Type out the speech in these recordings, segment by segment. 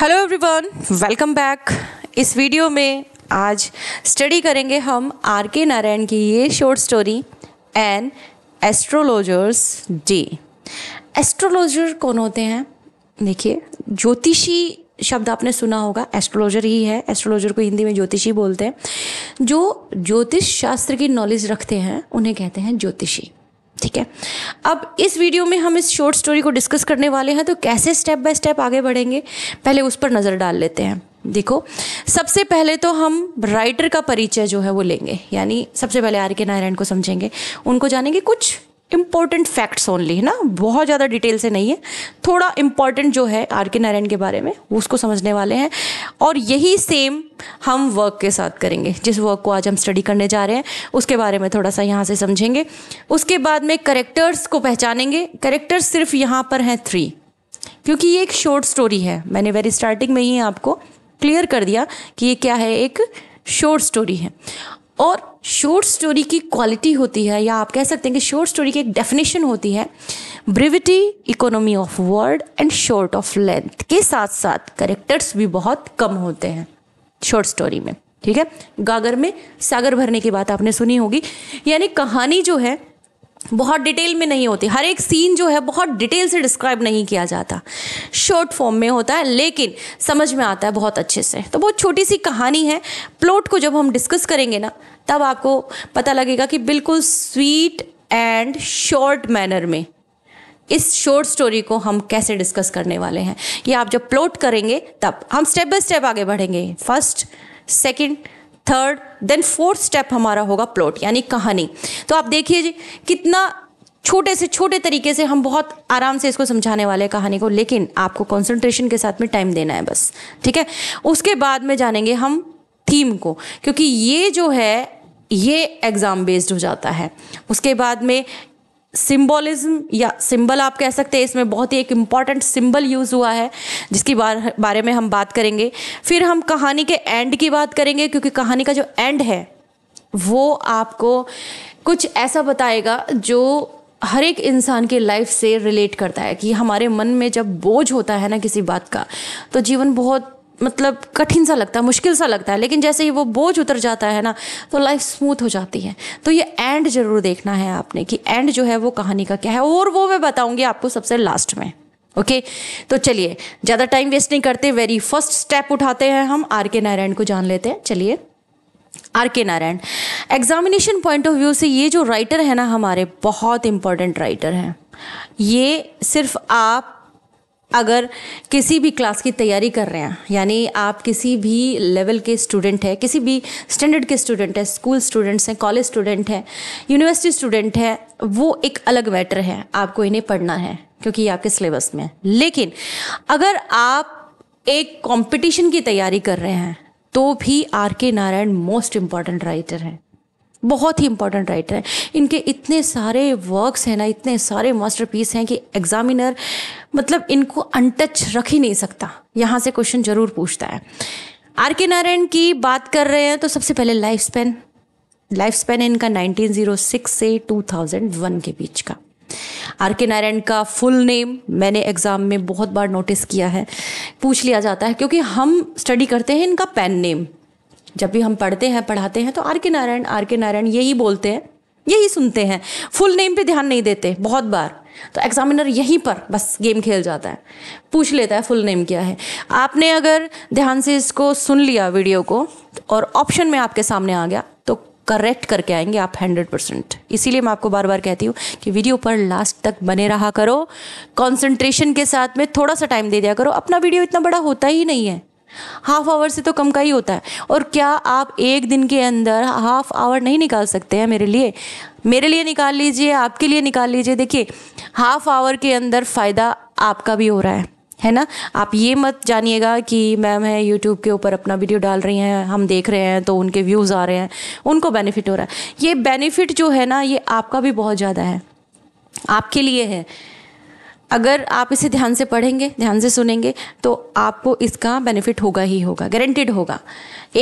Hello everyone welcome back इस video में आज स्टडी करेंगे हम आर के नारायण की ये short story an astrologer's day astrologer कौन होते हैं देखिए ज्योतिषी शब्द आपने सुना होगा एस्ट्रोलॉजर ही है एस्ट्रोलॉजर को हिंदी में ज्योतिषी बोलते हैं जो ज्योतिष शास्त्र की नॉलेज रखते हैं उन्हें कहते हैं ज्योतिषी ठीक है अब इस वीडियो में हम इस शॉर्ट स्टोरी को डिस्कस करने वाले हैं तो कैसे स्टेप बाय स्टेप आगे बढ़ेंगे पहले उस पर नज़र डाल लेते हैं देखो सबसे पहले तो हम राइटर का परिचय जो है वो लेंगे यानी सबसे पहले आर के नारायण को समझेंगे उनको जानेंगे कुछ इम्पॉर्टेंट फैक्ट्स ओनली है ना बहुत ज़्यादा डिटेल से नहीं है थोड़ा इम्पॉर्टेंट जो है आर के नारायण के बारे में उसको समझने वाले हैं और यही सेम हम वर्क के साथ करेंगे जिस वर्क को आज हम स्टडी करने जा रहे हैं उसके बारे में थोड़ा सा यहाँ से समझेंगे उसके बाद में करेक्टर्स को पहचानेंगे करेक्टर्स सिर्फ यहाँ पर हैं थ्री क्योंकि ये एक शॉर्ट स्टोरी है मैंने वेरी स्टार्टिंग में ही आपको क्लियर कर दिया कि ये क्या है एक शॉर्ट स्टोरी है और शॉर्ट स्टोरी की क्वालिटी होती है या आप कह सकते हैं कि शॉर्ट स्टोरी की एक डेफिनेशन होती है brevity economy of word and short of length के साथ साथ करेक्टर्स भी बहुत कम होते हैं शॉर्ट स्टोरी में ठीक है गागर में सागर भरने की बात आपने सुनी होगी यानी कहानी जो है बहुत डिटेल में नहीं होती हर एक सीन जो है बहुत डिटेल से डिस्क्राइब नहीं किया जाता शॉर्ट फॉर्म में होता है लेकिन समझ में आता है बहुत अच्छे से तो बहुत छोटी सी कहानी है प्लॉट को जब हम डिस्कस करेंगे ना तब आपको पता लगेगा कि बिल्कुल स्वीट एंड शॉर्ट मैनर में इस शॉर्ट स्टोरी को हम कैसे डिस्कस करने वाले हैं ये आप जब प्लॉट करेंगे तब हम स्टेप बाय स्टेप आगे बढ़ेंगे first second third then fourth step हमारा होगा प्लॉट यानी कहानी तो आप देखिए कितना छोटे से छोटे तरीके से हम बहुत आराम से इसको समझाने वाले हैं कहानी को लेकिन आपको कंसंट्रेशन के साथ में टाइम देना है बस ठीक है उसके बाद में जानेंगे हम थीम को क्योंकि ये जो है ये एग्ज़ाम बेस्ड हो जाता है उसके बाद में सिम्बोलिज्म या सिंबल आप कह सकते हैं इसमें बहुत ही एक इम्पॉर्टेंट सिंबल यूज़ हुआ है जिसकी बार, बारे में हम बात करेंगे फिर हम कहानी के एंड की बात करेंगे क्योंकि कहानी का जो एंड है वो आपको कुछ ऐसा बताएगा जो हर एक इंसान के लाइफ से रिलेट करता है कि हमारे मन में जब बोझ होता है ना किसी बात का तो जीवन बहुत मतलब कठिन सा लगता है मुश्किल सा लगता है लेकिन जैसे ही वो बोझ उतर जाता है ना तो लाइफ स्मूथ हो जाती है तो ये एंड ज़रूर देखना है आपने कि एंड जो है वो कहानी का क्या है और वो मैं बताऊँगी आपको सबसे लास्ट में ओके तो चलिए ज़्यादा टाइम वेस्ट नहीं करते वेरी फर्स्ट स्टेप उठाते हैं हम आर के नारायण को जान लेते हैं चलिए R K Narayan examination point of view से ये जो राइटर है ना हमारे बहुत इंपॉर्टेंट राइटर हैं ये सिर्फ आप अगर किसी भी क्लास की तैयारी कर रहे हैं यानी आप किसी भी लेवल के स्टूडेंट हैं किसी भी स्टैंडर्ड के स्टूडेंट हैं स्कूल स्टूडेंट्स हैं कॉलेज स्टूडेंट हैं यूनिवर्सिटी स्टूडेंट हैं वो एक अलग मैटर है आपको इन्हें पढ़ना है क्योंकि ये आपके सिलेबस में है लेकिन अगर आप एक कंपटीशन की तैयारी कर रहे हैं तो भी are K Narayan most important writer हैं बहुत ही इंपॉर्टेंट राइटर हैं इनके इतने सारे वर्क्स हैं ना इतने सारे मास्टर हैं कि एग्जामिनर मतलब इनको अनटच रख ही नहीं सकता यहाँ से क्वेश्चन जरूर पूछता है आर के नारायण की बात कर रहे हैं तो सबसे पहले लाइफ स्पेन लाइफ स्पेन इनका 1906 से 2001 के बीच का आर के नारायण का फुल नेम मैंने एग्ज़ाम में बहुत बार नोटिस किया है पूछ लिया जाता है क्योंकि हम स्टडी करते हैं इनका पेन नेम जब भी हम पढ़ते हैं पढ़ाते हैं तो are K Narayan are K Narayan यही बोलते हैं यही सुनते हैं फुल नेम पे ध्यान नहीं देते बहुत बार तो एग्जामिनर यहीं पर बस गेम खेल जाता है पूछ लेता है फुल नेम क्या है आपने अगर ध्यान से इसको सुन लिया वीडियो को और ऑप्शन में आपके सामने आ गया तो करेक्ट करके आएंगे आप हंड्रेड परसेंट इसीलिए मैं आपको बार बार कहती हूँ कि वीडियो पर लास्ट तक बने रहा करो कॉन्सेंट्रेशन के साथ में थोड़ा सा टाइम दे दिया करो अपना वीडियो इतना बड़ा होता ही नहीं है हाफ आवर से तो कम का ही होता है और क्या आप एक दिन के अंदर हाफ आवर नहीं निकाल सकते हैं मेरे लिए मेरे लिए निकाल लीजिए आपके लिए निकाल लीजिए देखिए हाफ आवर के अंदर फ़ायदा आपका भी हो रहा है है ना आप ये मत जानिएगा कि मैम है यूट्यूब के ऊपर अपना वीडियो डाल रही हैं हम देख रहे हैं तो उनके व्यूज़ आ रहे हैं उनको बेनिफिट हो रहा है ये बेनिफिट जो है ना ये आपका भी बहुत ज़्यादा है आपके लिए है अगर आप इसे ध्यान से पढ़ेंगे ध्यान से सुनेंगे तो आपको इसका बेनिफिट होगा ही होगा गारंटेड होगा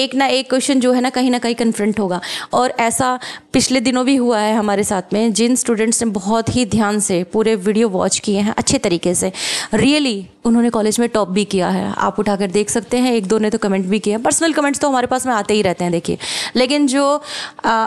एक ना एक क्वेश्चन जो है ना कहीं ना कहीं कन्फ्रंट होगा और ऐसा पिछले दिनों भी हुआ है हमारे साथ में जिन स्टूडेंट्स ने बहुत ही ध्यान से पूरे वीडियो वॉच किए हैं अच्छे तरीके से रियली उन्होंने कॉलेज में टॉप भी किया है आप उठाकर देख सकते हैं एक दो ने तो कमेंट भी किए हैं पर्सनल कमेंट्स तो हमारे पास में आते ही रहते हैं देखिए लेकिन जो आ,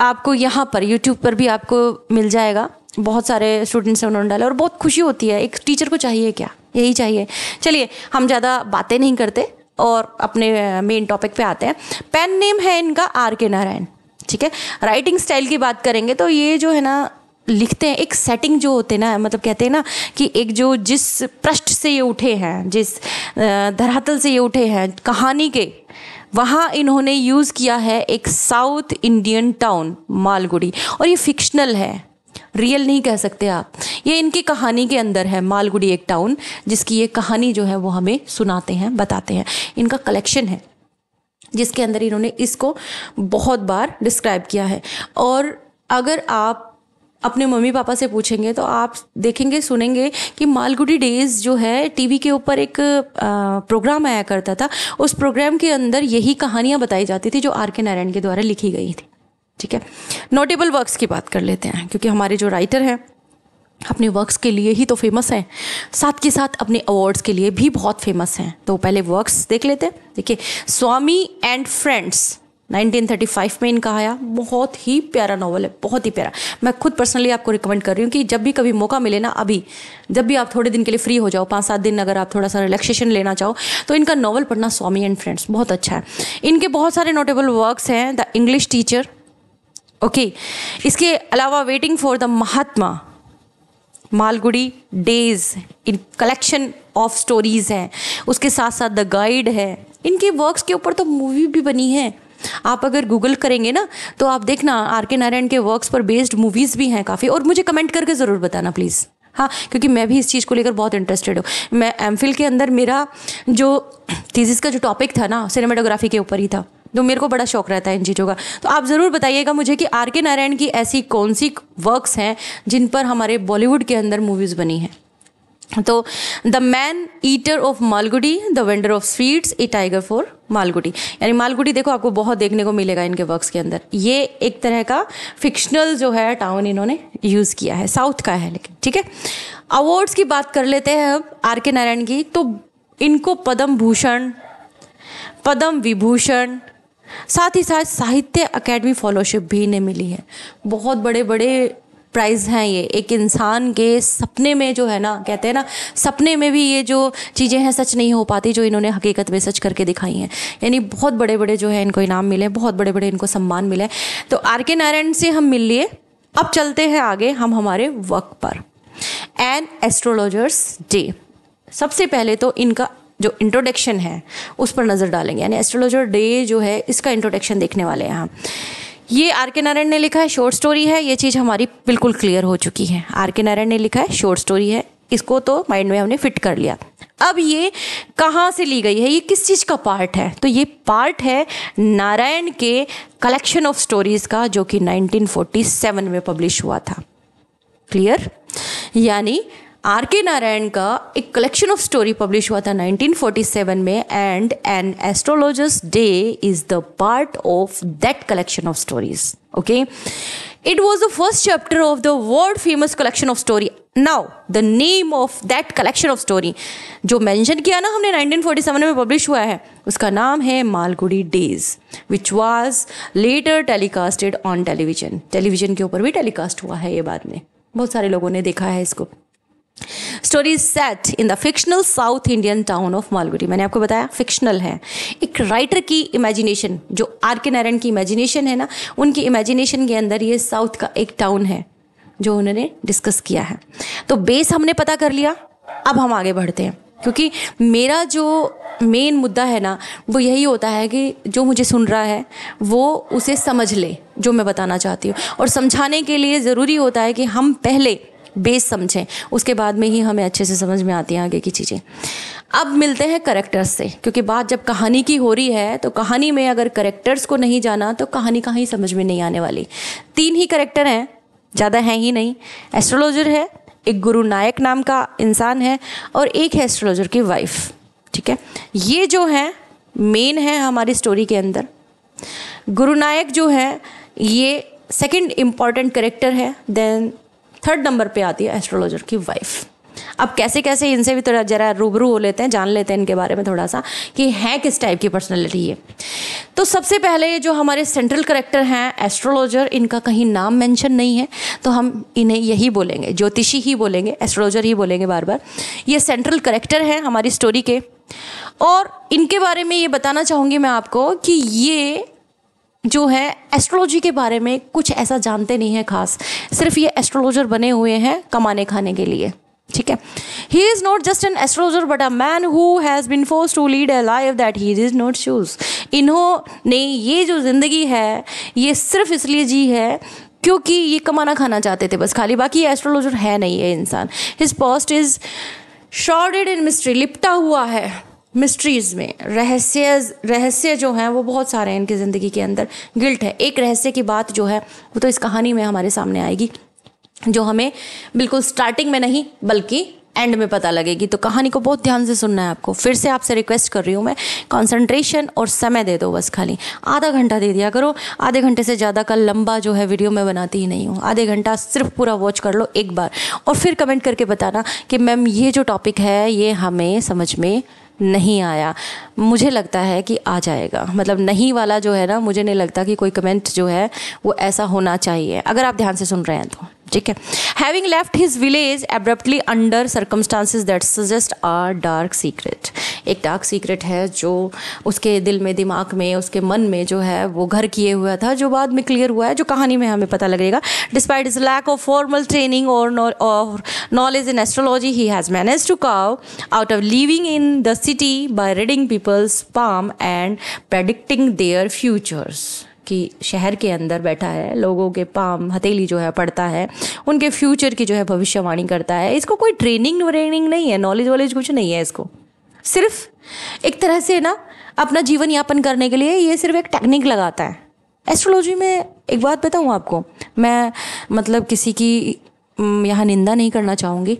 आपको यहाँ पर यूट्यूब पर भी आपको मिल जाएगा बहुत सारे स्टूडेंट्स हैं उन्होंने डाला और बहुत खुशी होती है एक टीचर को चाहिए क्या यही चाहिए चलिए हम ज़्यादा बातें नहीं करते और अपने मेन टॉपिक पे आते हैं पेन नेम है इनका आर के नारायण ठीक है राइटिंग स्टाइल की बात करेंगे तो ये जो है ना लिखते हैं एक सेटिंग जो होते ना मतलब कहते हैं ना कि एक जो जिस पृष्ठ से ये उठे हैं जिस धरातल से ये उठे हैं कहानी के वहाँ इन्होंने यूज़ किया है एक साउथ इंडियन टाउन मालगुड़ी और ये फिक्शनल है रियल नहीं कह सकते आप ये इनकी कहानी के अंदर है मालगुड़ी एक टाउन जिसकी ये कहानी जो है वो हमें सुनाते हैं बताते हैं इनका कलेक्शन है जिसके अंदर इन्होंने इसको बहुत बार डिस्क्राइब किया है और अगर आप अपने मम्मी पापा से पूछेंगे तो आप देखेंगे सुनेंगे कि मालगुडी डेज जो है टीवी के ऊपर एक प्रोग्राम आया करता था उस प्रोग्राम के अंदर यही कहानियाँ बताई जाती थी जो आर के नारायण के द्वारा लिखी गई थी ठीक है नोटेबल वर्क्स की बात कर लेते हैं क्योंकि हमारे जो राइटर हैं अपने वर्क्स के लिए ही तो फेमस हैं साथ के साथ अपने अवार्ड्स के लिए भी बहुत फेमस हैं तो पहले वर्क्स देख लेते हैं देखिए स्वामी एंड फ्रेंड्स 1935 में इनका आया बहुत ही प्यारा नावल है बहुत ही प्यारा मैं खुद पर्सनली आपको रिकमेंड कर रही हूँ कि जब भी कभी मौका मिले ना अभी जब भी आप थोड़े दिन के लिए फ्री हो जाओ पाँच सात दिन अगर आप थोड़ा सा रिलैक्सेशन लेना चाहो तो इनका नॉवल पढ़ना स्वामी एंड फ्रेंड्स बहुत अच्छा है इनके बहुत सारे नोटेबल वर्क्स हैं द इंग्लिश टीचर ओके इसके अलावा waiting for the Mahatma Malgudi days in collection of stories हैं उसके साथ साथ द गाइड है इनके वर्क्स के ऊपर तो मूवी भी बनी है आप अगर गूगल करेंगे ना तो आप देखना आर के नारायण के वर्क्स पर बेस्ड मूवीज़ भी हैं काफ़ी और मुझे कमेंट करके ज़रूर बताना प्लीज़ हाँ क्योंकि मैं भी इस चीज़ को लेकर बहुत इंटरेस्टेड हूँ मैं एम के अंदर मेरा जो थीसिस का जो टॉपिक था ना सिनेमाटोग्राफी के ऊपर ही था तो मेरे को बड़ा शौक रहता है इन चीज़ों का तो आप ज़रूर बताइएगा मुझे कि आर के नारायण की ऐसी कौन सी वर्क्स हैं जिन पर हमारे बॉलीवुड के अंदर मूवीज़ बनी हैं तो the man eater of Malgudi the vendor of sweets a tiger for Malgudi यानी मालगुडी देखो आपको बहुत देखने को मिलेगा इनके वर्क्स के अंदर ये एक तरह का फिक्शनल जो है टाउन इन्होंने यूज़ किया है साउथ का है लेकिन ठीक है अवार्ड्स की बात कर लेते हैं अब आर के नारायण की तो इनको पद्म भूषण पद्म विभूषण साथ ही साथ साहित्य अकेडमी फॉलोशिप भी इन्हें मिली है बहुत बड़े बड़े प्राइज़ हैं ये एक इंसान के सपने में जो है ना कहते हैं ना सपने में भी ये जो चीज़ें हैं सच नहीं हो पाती जो इन्होंने हकीकत में सच करके दिखाई हैं यानी बहुत बड़े बड़े जो है इनको इनाम मिले बहुत बड़े बड़े इनको सम्मान मिले तो आर के नारायण से हम मिल लिए अब चलते हैं आगे हम हमारे वर्क पर एन एस्ट्रोलॉजर्स डे सबसे पहले तो इनका जो इंट्रोडक्शन है उस पर नज़र डालेंगे यानी एस्ट्रोलॉजर डे जो है इसका इंट्रोडक्शन देखने वाले हैं हम ये आर के नारायण ने लिखा है शॉर्ट स्टोरी है ये चीज़ हमारी बिल्कुल क्लियर हो चुकी है आर के नारायण ने लिखा है शॉर्ट स्टोरी है इसको तो माइंड में हमने फिट कर लिया अब ये कहाँ से ली गई है ये किस चीज़ का पार्ट है तो ये पार्ट है नारायण के कलेक्शन ऑफ स्टोरीज़ का जो कि 1947 में पब्लिश हुआ था क्लियर यानी आर के नारायण का एक कलेक्शन ऑफ स्टोरी पब्लिश हुआ था 1947 में and an astrologer's day is the part of that collection of stories okay it was the first chapter of the world famous collection of story now the name of that collection of story जो mention किया ना हमने 1947 में publish हुआ है उसका नाम है Malgudi days which was later telecasted on television television के ऊपर भी टेलीकास्ट हुआ है ये बाद में बहुत सारे लोगों ने देखा है इसको story is set in the fictional South Indian town of Malgudi मैंने आपको बताया फिक्शनल है एक राइटर की इमेजिनेशन जो आर के नारायण की इमेजिनेशन है ना उनकी इमेजिनेशन के अंदर ये साउथ का एक टाउन है जो उन्होंने डिस्कस किया है तो बेस हमने पता कर लिया अब हम आगे बढ़ते हैं क्योंकि मेरा जो मेन मुद्दा है ना वो यही होता है कि जो मुझे सुन रहा है वो उसे समझ ले जो मैं बताना चाहती हूँ और समझाने के लिए ज़रूरी होता है कि हम पहले बेस समझें उसके बाद में ही हमें अच्छे से समझ में आती हैं आगे की चीज़ें अब मिलते हैं करेक्टर्स से क्योंकि बात जब कहानी की हो रही है तो कहानी में अगर करेक्टर्स को नहीं जाना तो कहानी कहीं समझ में नहीं आने वाली तीन ही करेक्टर हैं ज़्यादा हैं ही नहीं एस्ट्रोलॉजर है एक गुरु नायक नाम का इंसान है और एक है एस्ट्रोलॉजर की वाइफ ठीक है ये जो है मेन है हमारी स्टोरी के अंदर गुरु नायक जो है ये सेकंड इम्पॉर्टेंट करेक्टर है देन थर्ड नंबर पे आती है एस्ट्रोलॉजर की वाइफ अब कैसे कैसे इनसे भी थोड़ा जरा रूबरू हो लेते हैं जान लेते हैं इनके बारे में थोड़ा सा कि है किस टाइप की पर्सनैलिटी ये तो सबसे पहले जो हमारे सेंट्रल करेक्टर हैं एस्ट्रोलॉजर इनका कहीं नाम मेंशन नहीं है तो हम इन्हें यही बोलेंगे ज्योतिषी ही बोलेंगे एस्ट्रोलॉजर ही बोलेंगे बार बार ये सेंट्रल करेक्टर हैं हमारी स्टोरी के और इनके बारे में ये बताना चाहूँगी मैं आपको कि ये जो है एस्ट्रोलॉजी के बारे में कुछ ऐसा जानते नहीं है खास सिर्फ ये एस्ट्रोलॉजर बने हुए हैं कमाने खाने के लिए ठीक है he is not just an astrologer but a man who has been force to lead a life that he is not choose इन्होंने ये जो ज़िंदगी है ये सिर्फ इसलिए जी है क्योंकि ये कमाना खाना चाहते थे बस खाली बाकी एस्ट्रोलॉजर है नहीं है इंसान his past is shrouded in mystery लिपटा हुआ है मिस्ट्रीज़ में रहस्य रहस्य जो हैं वो बहुत सारे हैं इनकी ज़िंदगी के अंदर गिल्ट है एक रहस्य की बात जो है वो तो इस कहानी में हमारे सामने आएगी जो हमें बिल्कुल स्टार्टिंग में नहीं बल्कि एंड में पता लगेगी तो कहानी को बहुत ध्यान से सुनना है आपको फिर से आपसे रिक्वेस्ट कर रही हूँ मैं कंसंट्रेशन और समय दे दो बस खाली आधा घंटा दे दिया करो आधे घंटे से ज़्यादा का लंबा जो है वीडियो मैं बनाती ही नहीं हूँ आधे घंटा सिर्फ पूरा वॉच कर लो एक बार और फिर कमेंट करके बताना कि मैम ये जो टॉपिक है ये हमें समझ में नहीं आया मुझे लगता है कि आ जाएगा मतलब नहीं वाला जो है ना मुझे नहीं लगता कि कोई कमेंट जो है वो ऐसा होना चाहिए अगर आप ध्यान से सुन रहे हैं तो ठीक है having left his village abruptly under circumstances that suggest are dark secret एक डार्क सीक्रेट है जो उसके दिल में दिमाग में उसके मन में जो है वो घर किए हुआ था जो बाद में क्लियर हुआ है जो कहानी में हमें पता लगेगा despite is lack of formal training और knowledge in astrology he has manage to carve out of living in the city by reading people's palm and predicting their futures. कि शहर के अंदर बैठा है लोगों के पाम हथेली जो है पढ़ता है उनके फ्यूचर की जो है भविष्यवाणी करता है इसको कोई ट्रेनिंग व्रेनिंग नहीं है नॉलेज वॉलेज कुछ नहीं है इसको सिर्फ एक तरह से ना अपना जीवन यापन करने के लिए ये सिर्फ एक टेक्निक लगाता है एस्ट्रोलॉजी में एक बात बताऊँ आपको मैं मतलब किसी की यहाँ निंदा नहीं करना चाहूँगी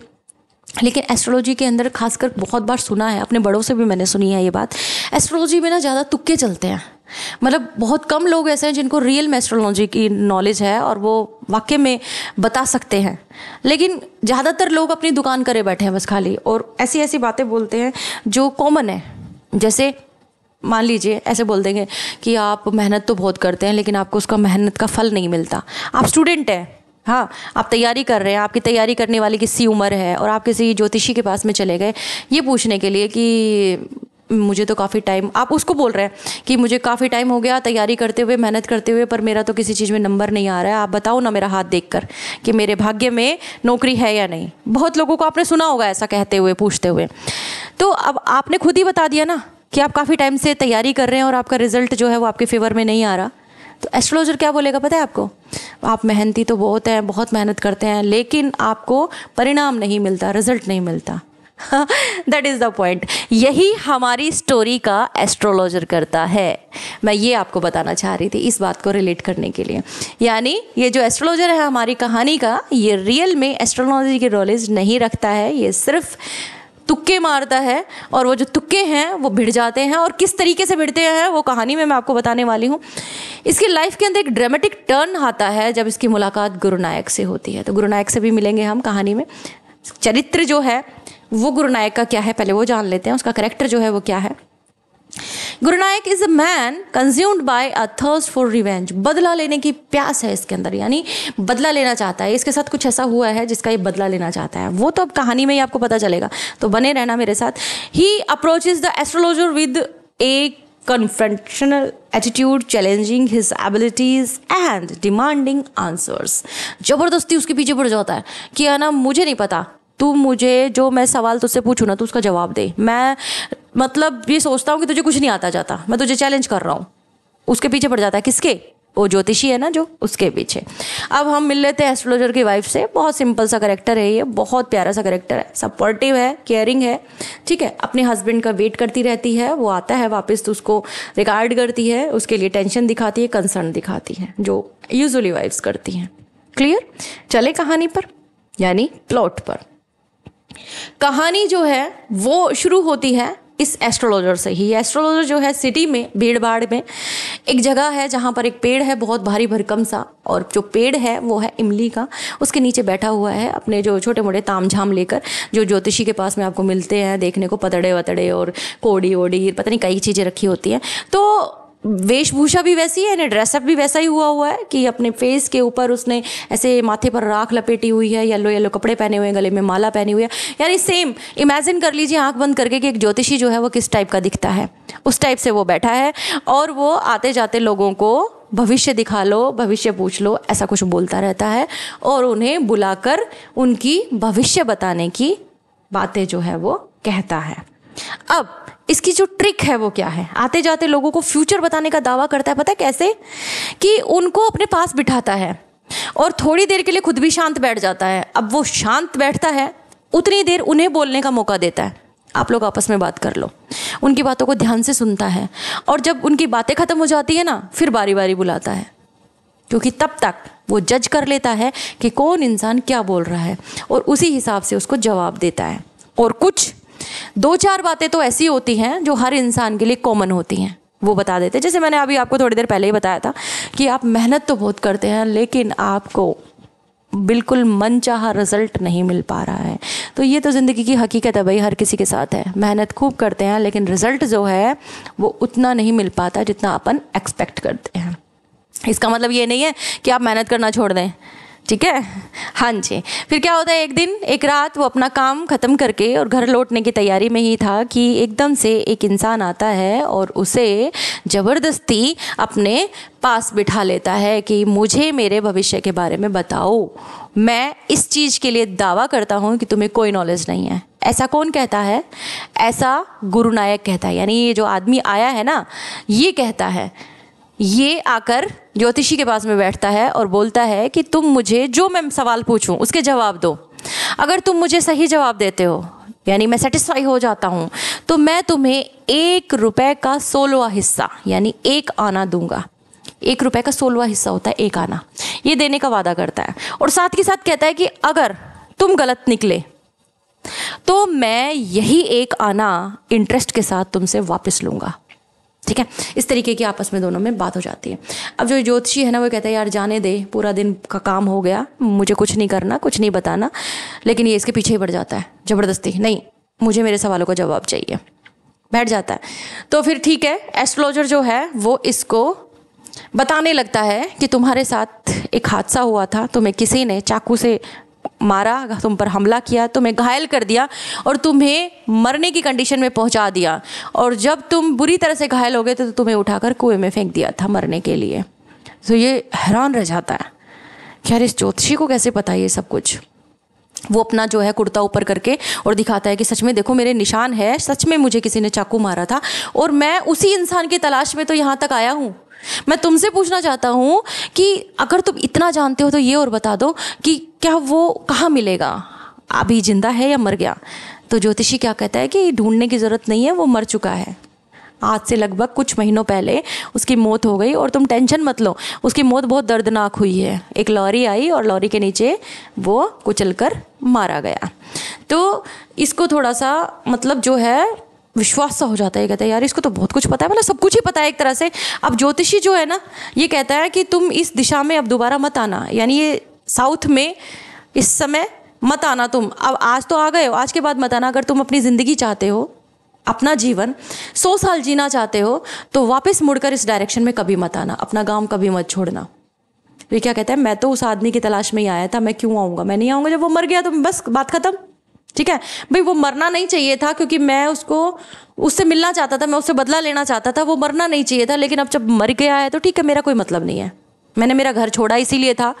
लेकिन एस्ट्रोलॉजी के अंदर खासकर बहुत बार सुना है अपने बड़ों से भी मैंने सुनी है ये बात एस्ट्रोलॉजी में ना ज़्यादा तुक्के चलते हैं मतलब बहुत कम लोग ऐसे हैं जिनको रियल में एस्ट्रोलॉजी की नॉलेज है और वो वाक्य में बता सकते हैं लेकिन ज़्यादातर लोग अपनी दुकान करे बैठे हैं बस खाली और ऐसी ऐसी बातें बोलते हैं जो कॉमन है जैसे मान लीजिए ऐसे बोल देंगे कि आप मेहनत तो बहुत करते हैं लेकिन आपको उसका मेहनत का फल नहीं मिलता आप स्टूडेंट हैं हाँ आप तैयारी कर रहे हैं आपकी तैयारी करने वाली किसी उम्र है और आप किसी ज्योतिषी के पास में चले गए ये पूछने के लिए कि मुझे तो काफ़ी टाइम आप उसको बोल रहे हैं कि मुझे काफ़ी टाइम हो गया तैयारी करते हुए मेहनत करते हुए पर मेरा तो किसी चीज़ में नंबर नहीं आ रहा है आप बताओ ना मेरा हाथ देख कर कि मेरे भाग्य में नौकरी है या नहीं बहुत लोगों को आपने सुना होगा ऐसा कहते हुए पूछते हुए तो अब आपने खुद ही बता दिया ना कि आप काफ़ी टाइम से तैयारी कर रहे हैं और आपका रिजल्ट जो है वो आपके फेवर में नहीं आ रहा तो एस्ट्रोलॉजर क्या बोलेगा पता है आपको आप मेहनती तो बहुत हैं बहुत मेहनत करते हैं लेकिन आपको परिणाम नहीं मिलता रिजल्ट नहीं मिलता दैट इज़ द पॉइंट यही हमारी स्टोरी का एस्ट्रोलॉजर करता है मैं ये आपको बताना चाह रही थी इस बात को रिलेट करने के लिए यानी ये जो एस्ट्रोलॉजर है हमारी कहानी का ये रियल में एस्ट्रोलॉजी की नॉलेज नहीं रखता है ये सिर्फ तुक्के मारता है और वो जो तुक्के हैं वो भिड़ जाते हैं और किस तरीके से भिड़ते हैं वो कहानी में मैं आपको बताने वाली हूँ इसकी लाइफ के अंदर एक ड्रामेटिक टर्न आता है जब इसकी मुलाकात गुरु नायक से होती है तो गुरु नायक से भी मिलेंगे हम कहानी में चरित्र जो है वो गुरु नायक का क्या है पहले वो जान लेते हैं उसका करेक्टर जो है वो क्या है Gurunayak is a man consumed by a thirst for revenge बदला लेने की प्यास है इसके अंदर यानी बदला लेना चाहता है इसके साथ कुछ ऐसा हुआ है जिसका ये बदला लेना चाहता है वो तो अब कहानी में ही आपको पता चलेगा तो बने रहना मेरे साथ he approach is the astrologer with a confrontational attitude challenging his abilities and demanding answers जबरदस्ती उसके पीछे पड़ जाता है कि है ना मुझे नहीं पता तू मुझे जो मैं सवाल तुझसे पूछूँ ना तो उसका जवाब दे मैं मतलब ये सोचता हूँ कि तुझे कुछ नहीं आता जाता मैं तुझे चैलेंज कर रहा हूँ उसके पीछे पड़ जाता है किसके वो ज्योतिषी है ना जो उसके पीछे अब हम मिल लेते हैं एस्ट्रोलॉजर की वाइफ से बहुत सिंपल सा करेक्टर है ये बहुत प्यारा सा करेक्टर है सपोर्टिव है केयरिंग है ठीक है अपने हस्बैंड का वेट करती रहती है वो आता है वापस तो उसको रिकार्ड करती है उसके लिए टेंशन दिखाती है कंसर्न दिखाती है जो यूजली वाइफ्स करती हैं क्लियर चले कहानी पर यानी प्लॉट पर कहानी जो है वो शुरू होती है इस एस्ट्रोलॉजर से ही एस्ट्रोलॉजर जो है सिटी में भीड़ भाड़ में एक जगह है जहाँ पर एक पेड़ है बहुत भारी भरकम सा और जो पेड़ है वो है इमली का उसके नीचे बैठा हुआ है अपने जो छोटे मोटे ताम झाम लेकर जो ज्योतिषी के पास में आपको मिलते हैं देखने को पतड़े वतड़े और कोड़ी ओड़ी पता नहीं कई चीज़ें रखी होती हैं तो वेशभूषा भी वैसी है यानी ड्रेसअप भी वैसा ही हुआ हुआ है कि अपने फेस के ऊपर उसने ऐसे माथे पर राख लपेटी हुई है येलो येलो कपड़े पहने हुए हैं गले में माला पहनी हुई है यानी सेम इमेजिन कर लीजिए आंख बंद करके कि एक ज्योतिषी जो है वो किस टाइप का दिखता है उस टाइप से वो बैठा है और वो आते जाते लोगों को भविष्य दिखा लो भविष्य पूछ लो ऐसा कुछ बोलता रहता है और उन्हें बुलाकर उनकी भविष्य बताने की बातें जो है वो कहता है अब इसकी जो ट्रिक है वो क्या है आते जाते लोगों को फ्यूचर बताने का दावा करता है पता है कैसे कि उनको अपने पास बिठाता है और थोड़ी देर के लिए खुद भी शांत बैठ जाता है अब वो शांत बैठता है उतनी देर उन्हें बोलने का मौका देता है आप लोग आपस में बात कर लो उनकी बातों को ध्यान से सुनता है और जब उनकी बातें ख़त्म हो जाती है ना फिर बारी बारी बुलाता है क्योंकि तब तक वो जज कर लेता है कि कौन इंसान क्या बोल रहा है और उसी हिसाब से उसको जवाब देता है और कुछ दो चार बातें तो ऐसी होती हैं जो हर इंसान के लिए कॉमन होती हैं वो बता देते जैसे मैंने अभी आपको थोड़ी देर पहले ही बताया था कि आप मेहनत तो बहुत करते हैं लेकिन आपको बिल्कुल मन चाह रिजल्ट नहीं मिल पा रहा है तो ये तो ज़िंदगी की हकीकत है भाई हर किसी के साथ है मेहनत खूब करते हैं लेकिन रिजल्ट जो है वो उतना नहीं मिल पाता जितना अपन एक्सपेक्ट करते हैं इसका मतलब ये नहीं है कि आप मेहनत करना छोड़ दें ठीक है हाँ जी फिर क्या होता है एक दिन एक रात वो अपना काम ख़त्म करके और घर लौटने की तैयारी में ही था कि एकदम से एक इंसान आता है और उसे ज़बरदस्ती अपने पास बिठा लेता है कि मुझे मेरे भविष्य के बारे में बताओ मैं इस चीज़ के लिए दावा करता हूँ कि तुम्हें कोई नॉलेज नहीं है ऐसा कौन कहता है ऐसा गुरु नायक कहता है यानी ये जो आदमी आया है ना ये कहता है ये आकर ज्योतिषी के पास में बैठता है और बोलता है कि तुम मुझे जो मैं सवाल पूछूं उसके जवाब दो अगर तुम मुझे सही जवाब देते हो यानी मैं सेटिस्फाई हो जाता हूँ तो मैं तुम्हें एक रुपए का सोलवा हिस्सा यानी एक आना दूंगा एक रुपए का सोलवा हिस्सा होता है एक आना ये देने का वादा करता है और साथ ही साथ कहता है कि अगर तुम गलत निकले तो मैं यही एक आना इंटरेस्ट के साथ तुमसे वापस लूंगा ठीक है इस तरीके की आपस में दोनों में बात हो जाती है अब जो ज्योतिषी है ना वो कहता है यार जाने दे पूरा दिन का काम हो गया मुझे कुछ नहीं करना कुछ नहीं बताना लेकिन ये इसके पीछे ही पड़ जाता है ज़बरदस्ती नहीं मुझे मेरे सवालों का जवाब चाहिए बैठ जाता है तो फिर ठीक है एस्ट्रोलॉजर जो है वो इसको बताने लगता है कि तुम्हारे साथ एक हादसा हुआ था तुम्हें किसी ने चाकू से मारा तुम पर हमला किया तुम्हें घायल कर दिया और तुम्हें मरने की कंडीशन में पहुंचा दिया और जब तुम बुरी तरह से घायल हो गए तो तुम्हें उठाकर कुएं में फेंक दिया था मरने के लिए तो ये हैरान रह जाता है खैर इस ज्योतिषी को कैसे पता ये सब कुछ वो अपना जो है कुर्ता ऊपर करके और दिखाता है कि सच में देखो मेरे निशान है सच में मुझे किसी ने चाकू मारा था और मैं उसी इंसान की तलाश में तो यहाँ तक आया हूँ मैं तुमसे पूछना चाहता हूँ कि अगर तुम इतना जानते हो तो ये और बता दो कि क्या वो कहाँ मिलेगा अभी जिंदा है या मर गया तो ज्योतिषी क्या कहता है कि ढूंढने की ज़रूरत नहीं है वो मर चुका है आज से लगभग कुछ महीनों पहले उसकी मौत हो गई और तुम टेंशन मत लो उसकी मौत बहुत दर्दनाक हुई है एक लॉरी आई और लॉरी के नीचे वो कुचल कर मारा गया तो इसको थोड़ा सा मतलब जो है विश्वास सा हो जाता है कहता है यार इसको तो बहुत कुछ पता है मतलब सब कुछ ही पता है एक तरह से अब ज्योतिषी जो है ना ये कहता है कि तुम इस दिशा में अब दोबारा मत आना यानी ये साउथ में इस समय मत आना तुम अब आज तो आ गए हो आज के बाद मत आना अगर तुम अपनी ज़िंदगी चाहते हो अपना जीवन सौ साल जीना चाहते हो तो वापस मुड़कर इस डायरेक्शन में कभी मत आना अपना गांव कभी मत छोड़ना वे क्या कहते हैं मैं तो उस आदमी की तलाश में ही आया था मैं क्यों आऊँगा मैं नहीं आऊँगा जब वो मर गया तो बस बात खत्म ठीक है भाई वो मरना नहीं चाहिए था क्योंकि मैं उसको उससे मिलना चाहता था मैं उससे बदला लेना चाहता था वो मरना नहीं चाहिए था लेकिन अब जब मर गया है तो ठीक है मेरा कोई मतलब नहीं है मैंने मेरा घर छोड़ा इसीलिए था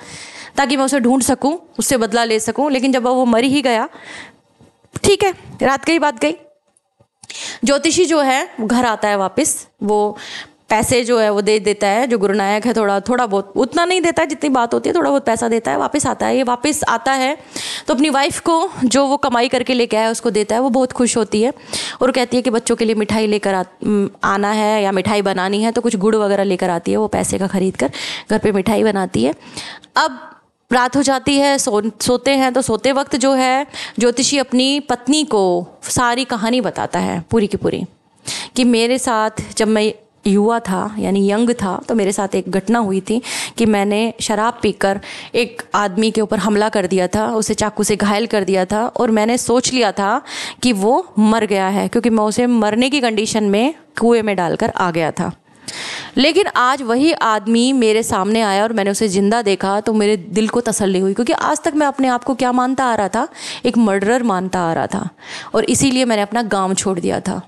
ताकि मैं उसे ढूंढ सकूं उससे बदला ले सकूं लेकिन जब वो मर ही गया ठीक है रात गई बात गई ज्योतिषी जो है घर आता है वापस वो पैसे जो है वो दे देता है जो गुरु नायक है थोड़ा थोड़ा बहुत उतना नहीं देता है जितनी बात होती है थोड़ा बहुत पैसा देता है वापस आता है ये वापस आता है तो अपनी वाइफ को जो वो कमाई करके लेके आया है उसको देता है वो बहुत खुश होती है और कहती है कि बच्चों के लिए मिठाई लेकर आना है या मिठाई बनानी है तो कुछ गुड़ वगैरह लेकर आती है वो पैसे का खरीद कर घर पर मिठाई बनाती है अब रात हो जाती है सो सोते हैं तो सोते वक्त जो है ज्योतिषी अपनी पत्नी को सारी कहानी बताता है पूरी की पूरी कि मेरे साथ जब मैं युवा था यानी यंग था तो मेरे साथ एक घटना हुई थी कि मैंने शराब पीकर एक आदमी के ऊपर हमला कर दिया था उसे चाकू से घायल कर दिया था और मैंने सोच लिया था कि वो मर गया है क्योंकि मैं उसे मरने की कंडीशन में कुएं में डालकर आ गया था लेकिन आज वही आदमी मेरे सामने आया और मैंने उसे ज़िंदा देखा तो मेरे दिल को तसल्ली हुई क्योंकि आज तक मैं अपने आप को क्या मानता आ रहा था एक मर्डरर मानता आ रहा था और इसीलिए मैंने अपना गांव छोड़ दिया था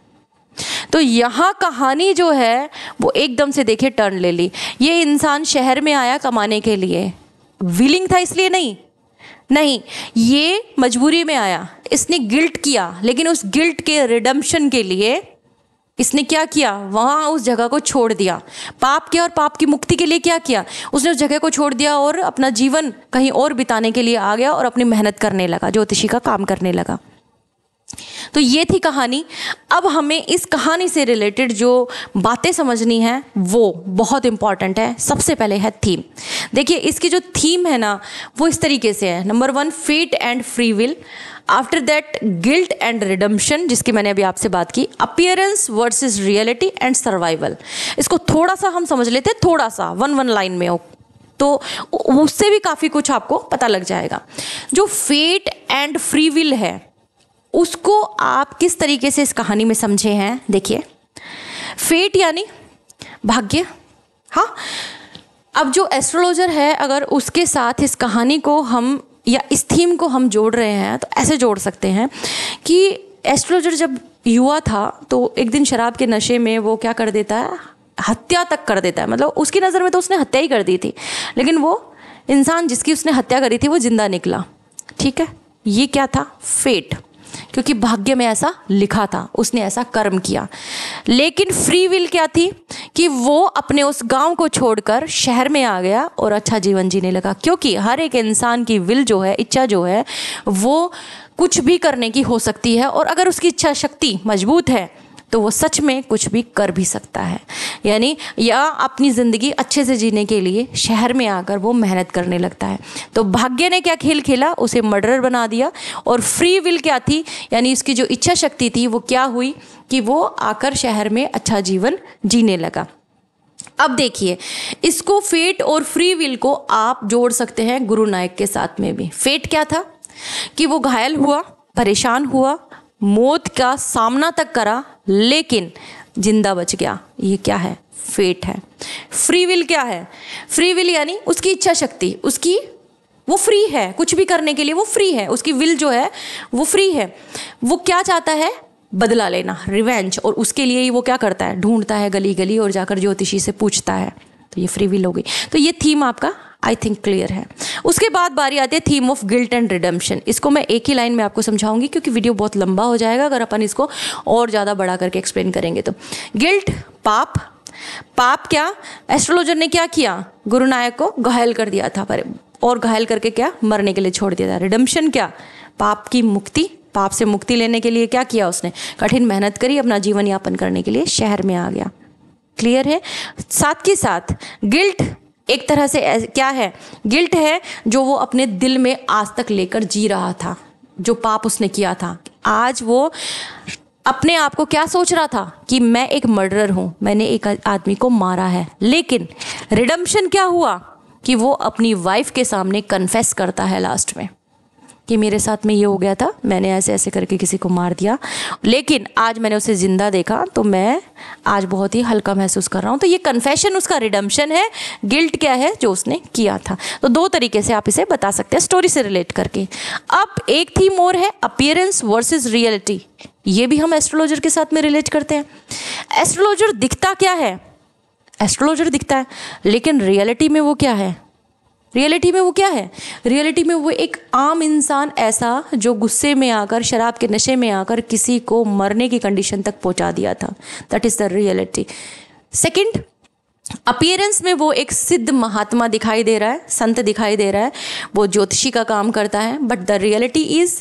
तो यहाँ कहानी जो है वो एकदम से देखे टर्न ले ली ये इंसान शहर में आया कमाने के लिए विलिंग था इसलिए नहीं नहीं ये मजबूरी में आया इसने गिल्ट किया लेकिन उस गिल्ट के रिडम्पशन के लिए इसने क्या किया वहाँ उस जगह को छोड़ दिया पाप के और पाप की मुक्ति के लिए क्या किया उसने उस जगह को छोड़ दिया और अपना जीवन कहीं और बिताने के लिए आ गया और अपनी मेहनत करने लगा ज्योतिषी का काम करने लगा तो ये थी कहानी अब हमें इस कहानी से रिलेटेड जो बातें समझनी हैं वो बहुत इंपॉर्टेंट है सबसे पहले है थीम देखिए इसकी जो थीम है ना वो इस तरीके से है number one fate and free will after that guilt and redemption जिसकी मैंने अभी आपसे बात की appearance versus reality and survival इसको थोड़ा सा हम समझ लेते हैं थोड़ा सा वन वन लाइन में हो तो उससे भी काफ़ी कुछ आपको पता लग जाएगा जो फेट एंड फ्री विल है उसको आप किस तरीके से इस कहानी में समझे हैं देखिए फेट यानी भाग्य हाँ अब जो एस्ट्रोलॉजर है अगर उसके साथ इस कहानी को हम या इस थीम को हम जोड़ रहे हैं तो ऐसे जोड़ सकते हैं कि एस्ट्रोलॉजर जब युवा था तो एक दिन शराब के नशे में वो क्या कर देता है हत्या तक कर देता है मतलब उसकी नज़र में तो उसने हत्या ही कर दी थी लेकिन वो इंसान जिसकी उसने हत्या करी थी वो जिंदा निकला ठीक है ये क्या था फेट क्योंकि भाग्य में ऐसा लिखा था उसने ऐसा कर्म किया लेकिन फ्री विल क्या थी कि वो अपने उस गांव को छोड़कर शहर में आ गया और अच्छा जीवन जीने लगा क्योंकि हर एक इंसान की विल जो है इच्छा जो है वो कुछ भी करने की हो सकती है और अगर उसकी इच्छा शक्ति मजबूत है तो वो सच में कुछ भी कर भी सकता है यानी या अपनी ज़िंदगी अच्छे से जीने के लिए शहर में आकर वो मेहनत करने लगता है तो भाग्य ने क्या खेल खेला उसे मर्डर बना दिया और फ्री विल क्या थी यानी इसकी जो इच्छा शक्ति थी वो क्या हुई कि वो आकर शहर में अच्छा जीवन जीने लगा अब देखिए इसको फेट और फ्री विल को आप जोड़ सकते हैं गुरु नायक के साथ में भी फेट क्या था कि वो घायल हुआ परेशान हुआ मौत का सामना तक करा लेकिन जिंदा बच गया ये क्या है फेट है फ्री विल क्या है फ्री विल यानी उसकी इच्छा शक्ति उसकी वो फ्री है कुछ भी करने के लिए वो फ्री है उसकी विल जो है वो फ्री है वो क्या चाहता है बदला लेना रिवेंज और उसके लिए ही वो क्या करता है ढूंढता है गली गली और जाकर ज्योतिषी से पूछता है तो ये फ्री विल हो गई तो ये थीम आपका आई थिंक क्लियर है उसके बाद बारी आती है theme of guilt and redemption इसको मैं एक ही लाइन में आपको समझाऊंगी क्योंकि वीडियो बहुत लंबा हो जाएगा अगर अपन इसको और ज़्यादा बढ़ा करके एक्सप्लेन करेंगे तो गिल्ट पाप पाप क्या एस्ट्रोलॉजर ने क्या किया गुरु नायक को घायल कर दिया था पर और घायल करके क्या मरने के लिए छोड़ दिया था रिडम्पशन क्या पाप की मुक्ति पाप से मुक्ति लेने के लिए क्या किया उसने कठिन मेहनत करी अपना जीवन यापन करने के लिए शहर में आ गया क्लियर है साथ के साथ गिल्ट एक तरह से क्या है गिल्ट है जो वो अपने दिल में आज तक लेकर जी रहा था जो पाप उसने किया था आज वो अपने आप को क्या सोच रहा था कि मैं एक मर्डरर हूं मैंने एक आदमी को मारा है लेकिन रिडम्शन क्या हुआ कि वो अपनी वाइफ के सामने कन्फेस करता है लास्ट में कि मेरे साथ में ये हो गया था मैंने ऐसे ऐसे करके किसी को मार दिया लेकिन आज मैंने उसे ज़िंदा देखा तो मैं आज बहुत ही हल्का महसूस कर रहा हूँ तो ये कन्फेशन उसका रिडम्शन है गिल्ट क्या है जो उसने किया था तो दो तरीके से आप इसे बता सकते हैं स्टोरी से रिलेट करके अब एक थीम और है अपियरेंस वर्सेज रियलिटी ये भी हम एस्ट्रोलॉजर के साथ में रिलेट करते हैं एस्ट्रोलॉजर दिखता क्या है एस्ट्रोलॉजर दिखता है लेकिन रियलिटी में वो क्या है रियलिटी में वो क्या है रियलिटी में वो एक आम इंसान ऐसा जो गुस्से में आकर शराब के नशे में आकर किसी को मरने की कंडीशन तक पहुंचा दिया था that is the reality second appearance में वो एक सिद्ध महात्मा दिखाई दे रहा है संत दिखाई दे रहा है वो ज्योतिषी का काम करता है बट द रियलिटी इज़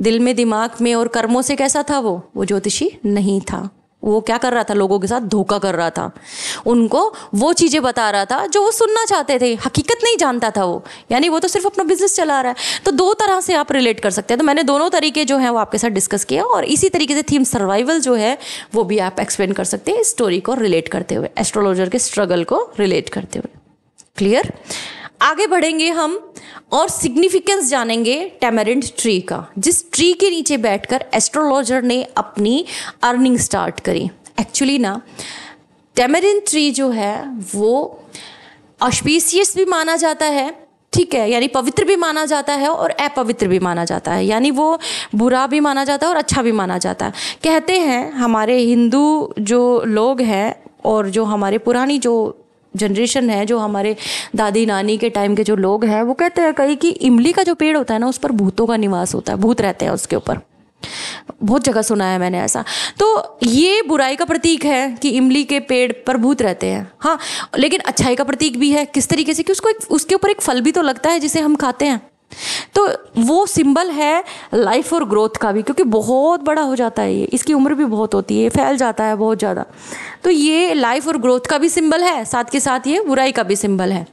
दिल में दिमाग में और कर्मों से कैसा था वो वो ज्योतिषी नहीं था वो क्या कर रहा था लोगों के साथ धोखा कर रहा था उनको वो चीज़ें बता रहा था जो वो सुनना चाहते थे हकीकत नहीं जानता था वो यानी वो तो सिर्फ अपना बिजनेस चला रहा है तो दो तरह से आप रिलेट कर सकते हैं तो मैंने दोनों तरीके जो हैं वो आपके साथ डिस्कस किया और इसी तरीके से थीम सर्वाइवल जो है वो भी आप एक्सप्लेन कर सकते हैं स्टोरी को रिलेट करते हुए एस्ट्रोलॉजर के स्ट्रगल को रिलेट करते हुए क्लियर आगे बढ़ेंगे हम और सिग्निफिकेंस जानेंगे टेमरिंड ट्री का जिस ट्री के नीचे बैठकर एस्ट्रोलॉजर ने अपनी अर्निंग स्टार्ट करी एक्चुअली ना टेमरिन ट्री जो है वो ऑस्पीसियस भी माना जाता है ठीक है यानी पवित्र भी माना जाता है और अपवित्र भी माना जाता है यानी वो बुरा भी माना जाता है और अच्छा भी माना जाता है कहते हैं हमारे हिंदू जो लोग हैं और जो हमारे पुरानी जो जनरेशन है जो हमारे दादी नानी के टाइम के जो लोग हैं वो कहते हैं कहीं कि इमली का जो पेड़ होता है ना उस पर भूतों का निवास होता है भूत रहते हैं उसके ऊपर बहुत जगह सुना है मैंने ऐसा तो ये बुराई का प्रतीक है कि इमली के पेड़ पर भूत रहते हैं हाँ लेकिन अच्छाई का प्रतीक भी है किस तरीके से कि उसको एक उसके ऊपर एक फल भी तो लगता है जिसे हम खाते हैं तो वो सिंबल है लाइफ और ग्रोथ का भी क्योंकि बहुत बड़ा हो जाता है ये इसकी उम्र भी बहुत होती है फैल जाता है बहुत ज़्यादा तो ये लाइफ और ग्रोथ का भी सिंबल है साथ के साथ ये बुराई का भी सिंबल है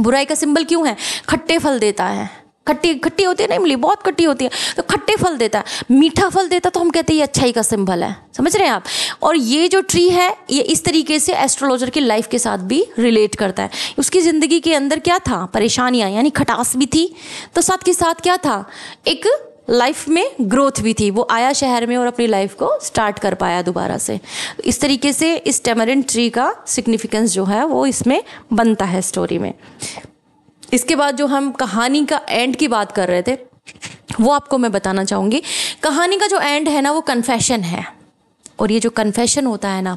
बुराई का सिंबल क्यों है खट्टे फल देता है खट्टी खट्टी होती है ना इमली बहुत खट्टी होती है तो खट्टे फल देता है मीठा फल देता तो हम कहते हैं ये अच्छाई का सिंबल है समझ रहे हैं आप और ये जो ट्री है ये इस तरीके से एस्ट्रोलॉजर की लाइफ के साथ भी रिलेट करता है उसकी ज़िंदगी के अंदर क्या था परेशानियाँ यानी खटास भी थी तो साथ के साथ क्या था एक लाइफ में ग्रोथ भी थी वो आया शहर में और अपनी लाइफ को स्टार्ट कर पाया दोबारा से इस तरीके से इस टेमरिन ट्री का सिग्निफिकेंस जो है वो इसमें बनता है स्टोरी में इसके बाद जो हम कहानी का एंड की बात कर रहे थे वो आपको मैं बताना चाहूँगी कहानी का जो एंड है ना वो कन्फेशन है और ये जो कन्फेशन होता है ना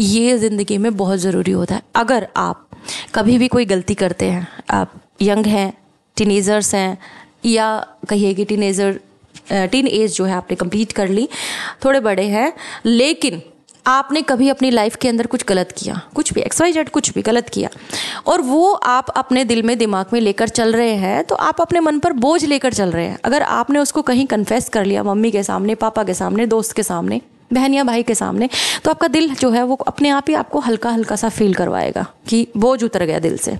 ये ज़िंदगी में बहुत ज़रूरी होता है अगर आप कभी भी कोई गलती करते हैं आप यंग हैं टीनेजर्स हैं या कहिए कि टीनेजर टीन एज जो है आपने कंप्लीट कर ली थोड़े बड़े हैं लेकिन आपने कभी अपनी लाइफ के अंदर कुछ गलत किया कुछ भी एक्स वाई जेड कुछ भी गलत किया और वो आप अपने दिल में दिमाग में लेकर चल रहे हैं तो आप अपने मन पर बोझ लेकर चल रहे हैं अगर आपने उसको कहीं कन्फेस कर लिया मम्मी के सामने पापा के सामने दोस्त के सामने बहन या भाई के सामने तो आपका दिल जो है वो अपने आप ही आपको हल्का हल्का सा फील करवाएगा कि बोझ उतर गया दिल से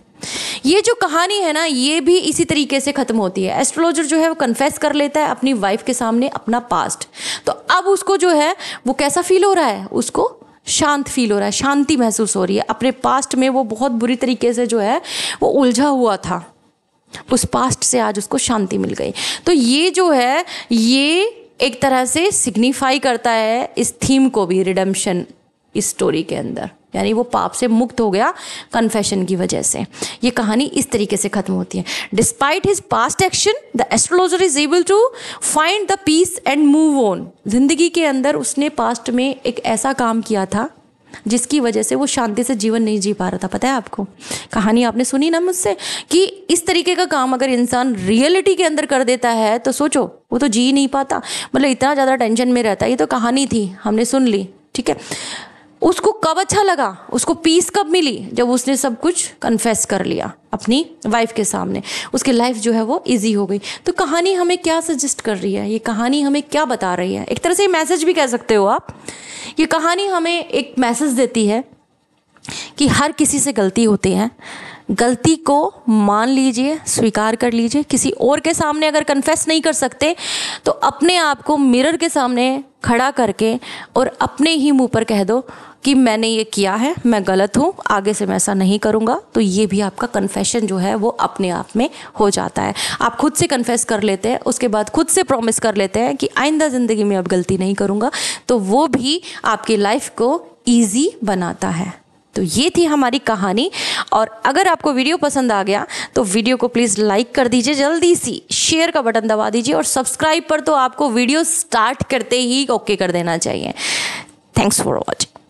ये जो कहानी है ना ये भी इसी तरीके से ख़त्म होती है एस्ट्रोलॉजर जो है वो कन्फेस कर लेता है अपनी वाइफ के सामने अपना पास्ट तो अब उसको जो है वो कैसा फील हो रहा है उसको शांत फील हो रहा है शांति महसूस हो रही है अपने पास्ट में वो बहुत बुरी तरीके से जो है वो उलझा हुआ था उस पास्ट से आज उसको शांति मिल गई तो ये जो है ये एक तरह से सिग्निफाई करता है इस थीम को भी रिडम्शन इस स्टोरी के अंदर यानी वो पाप से मुक्त हो गया कन्फेशन की वजह से ये कहानी इस तरीके से खत्म होती है despite his past action the astrologer is able to find the peace and move on जिंदगी के अंदर उसने पास्ट में एक ऐसा काम किया था जिसकी वजह से वो शांति से जीवन नहीं जी पा रहा था पता है आपको कहानी आपने सुनी ना मुझसे कि इस तरीके का काम अगर इंसान रियलिटी के अंदर कर देता है तो सोचो वो तो जी नहीं पाता मतलब इतना ज़्यादा टेंशन में रहता है ये तो कहानी थी हमने सुन ली ठीक है उसको कब अच्छा लगा उसको पीस कब मिली जब उसने सब कुछ कन्फेस कर लिया अपनी वाइफ के सामने उसकी लाइफ जो है वो इजी हो गई तो कहानी हमें क्या सजेस्ट कर रही है ये कहानी हमें क्या बता रही है एक तरह से मैसेज भी कह सकते हो आप ये कहानी हमें एक मैसेज देती है कि हर किसी से गलती होती है गलती को मान लीजिए स्वीकार कर लीजिए किसी और के सामने अगर कन्फेस नहीं कर सकते तो अपने आप को मिरर के सामने खड़ा करके और अपने ही मुंह पर कह दो कि मैंने ये किया है मैं गलत हूँ आगे से मैं ऐसा नहीं करूँगा तो ये भी आपका कन्फेशन जो है वो अपने आप में हो जाता है आप खुद से कन्फेस कर लेते हैं उसके बाद खुद से प्रॉमिस कर लेते हैं कि आइंदा ज़िंदगी में अब गलती नहीं करूँगा तो वो भी आपकी लाइफ को ईजी बनाता है तो ये थी हमारी कहानी और अगर आपको वीडियो पसंद आ गया तो वीडियो को प्लीज़ लाइक कर दीजिए जल्दी सी शेयर का बटन दबा दीजिए और सब्सक्राइब पर तो आपको वीडियो स्टार्ट करते ही ओके कर देना चाहिए थैंक्स फॉर वॉचिंग